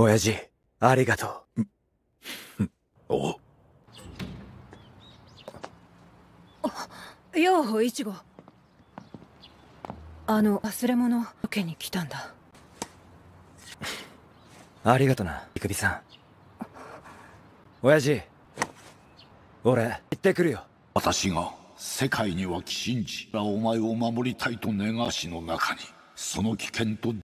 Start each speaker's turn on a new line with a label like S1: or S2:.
S1: 親父、ありがとう。お
S2: よう、いちご。あの、忘れ物、受けに来たんだ。
S3: ありがとな、イクビさん。
S4: 親父、俺、行ってくるよ。私が、世界には寄進地お前を守りたいと願わしの中に、その危険と